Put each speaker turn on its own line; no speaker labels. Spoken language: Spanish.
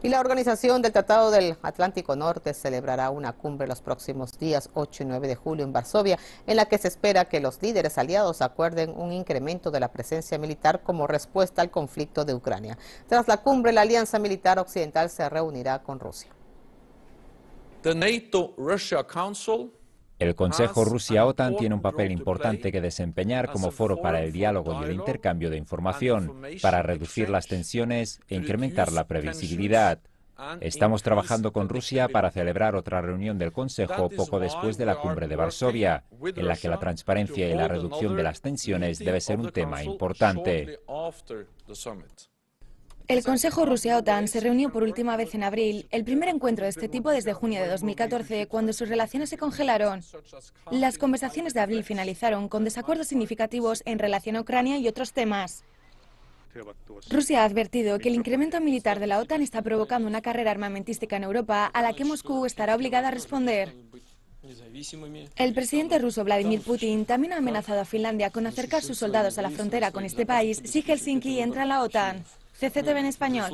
Y la Organización del Tratado del Atlántico Norte celebrará una cumbre los próximos días 8 y 9 de julio en Varsovia, en la que se espera que los líderes aliados acuerden un incremento de la presencia militar como respuesta al conflicto de Ucrania. Tras la cumbre, la Alianza Militar Occidental se reunirá con Rusia.
El Consejo Rusia-OTAN tiene un papel importante que desempeñar como foro para el diálogo y el intercambio de información, para reducir las tensiones e incrementar la previsibilidad. Estamos trabajando con Rusia para celebrar otra reunión del Consejo poco después de la cumbre de Varsovia, en la que la transparencia y la reducción de las tensiones debe ser un tema importante.
El Consejo Rusia-OTAN se reunió por última vez en abril, el primer encuentro de este tipo desde junio de 2014, cuando sus relaciones se congelaron. Las conversaciones de abril finalizaron con desacuerdos significativos en relación a Ucrania y otros temas. Rusia ha advertido que el incremento militar de la OTAN está provocando una carrera armamentística en Europa a la que Moscú estará obligada a responder. El presidente ruso Vladimir Putin también ha amenazado a Finlandia con acercar sus soldados a la frontera con este país si
Helsinki entra en la OTAN. CCTV en español.